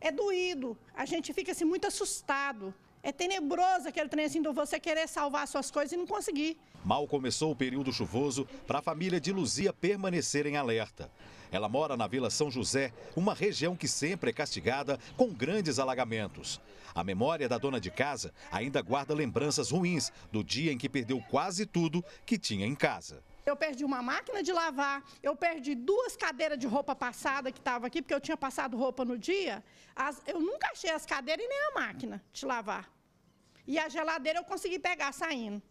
é doído, a gente fica assim, muito assustado. É tenebroso aquele trem assim, você querer salvar suas coisas e não conseguir. Mal começou o período chuvoso para a família de Luzia permanecer em alerta. Ela mora na Vila São José, uma região que sempre é castigada com grandes alagamentos. A memória da dona de casa ainda guarda lembranças ruins do dia em que perdeu quase tudo que tinha em casa eu perdi uma máquina de lavar, eu perdi duas cadeiras de roupa passada que estava aqui, porque eu tinha passado roupa no dia. As, eu nunca achei as cadeiras e nem a máquina de lavar. E a geladeira eu consegui pegar saindo.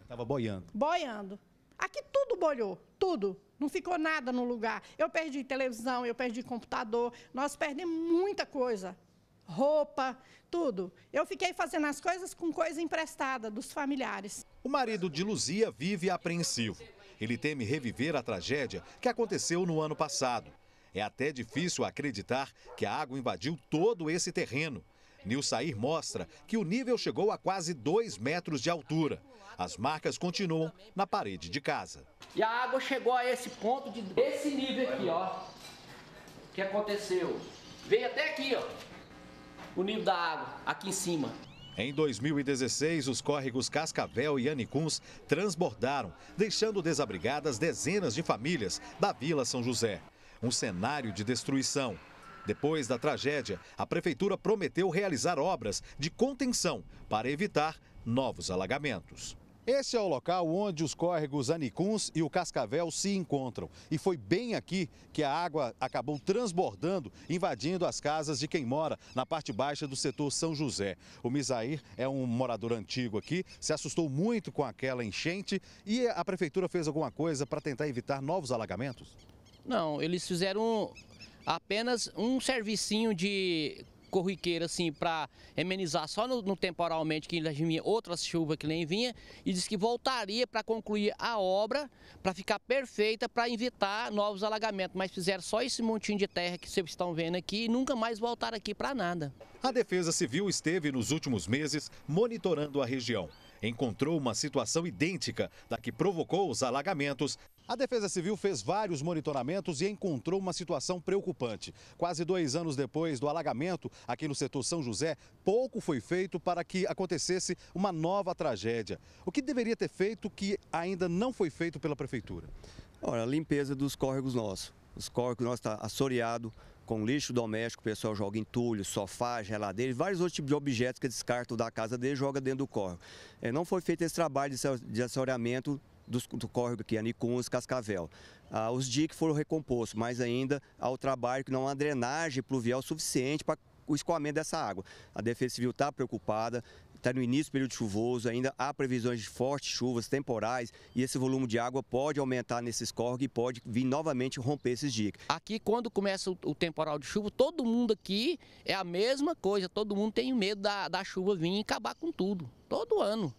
Estava boiando. Boiando. Aqui tudo bolhou, tudo. Não ficou nada no lugar. Eu perdi televisão, eu perdi computador. Nós perdemos muita coisa. Roupa, tudo. Eu fiquei fazendo as coisas com coisa emprestada dos familiares. O marido de Luzia vive apreensivo. Ele teme reviver a tragédia que aconteceu no ano passado. É até difícil acreditar que a água invadiu todo esse terreno. Nilsair mostra que o nível chegou a quase 2 metros de altura. As marcas continuam na parede de casa. E a água chegou a esse ponto, de, nível aqui, ó. que aconteceu? Veio até aqui, ó. O nível da água, aqui em cima. Em 2016, os córregos Cascavel e Anicuns transbordaram, deixando desabrigadas dezenas de famílias da Vila São José. Um cenário de destruição. Depois da tragédia, a prefeitura prometeu realizar obras de contenção para evitar novos alagamentos. Esse é o local onde os córregos Anicuns e o Cascavel se encontram. E foi bem aqui que a água acabou transbordando, invadindo as casas de quem mora na parte baixa do setor São José. O Misair é um morador antigo aqui, se assustou muito com aquela enchente e a prefeitura fez alguma coisa para tentar evitar novos alagamentos? Não, eles fizeram apenas um servicinho de corriqueira assim para amenizar só no, no, temporalmente que ainda vinha outras chuvas que nem vinha e disse que voltaria para concluir a obra para ficar perfeita para evitar novos alagamentos, mas fizeram só esse montinho de terra que vocês estão vendo aqui e nunca mais voltaram aqui para nada. A Defesa Civil esteve nos últimos meses monitorando a região encontrou uma situação idêntica da que provocou os alagamentos a Defesa Civil fez vários monitoramentos e encontrou uma situação preocupante. Quase dois anos depois do alagamento aqui no setor São José, pouco foi feito para que acontecesse uma nova tragédia. O que deveria ter feito que ainda não foi feito pela Prefeitura? Olha, a limpeza dos córregos nossos. Os córregos nossos estão tá assoreados com lixo doméstico, o pessoal joga entulho, sofá, geladeira vários outros tipos de objetos que descartam da casa dele e joga dentro do córrego. É, não foi feito esse trabalho de assoreamento dos, do córrego aqui, Anicuns, Cascavel. Ah, os diques foram recompostos, mas ainda há o trabalho que não há drenagem pluvial suficiente para o escoamento dessa água. A Defesa Civil está preocupada, está no início do período chuvoso, ainda há previsões de fortes chuvas temporais e esse volume de água pode aumentar nesses córregos e pode vir novamente romper esses diques. Aqui, quando começa o temporal de chuva, todo mundo aqui é a mesma coisa, todo mundo tem medo da, da chuva vir e acabar com tudo, todo ano.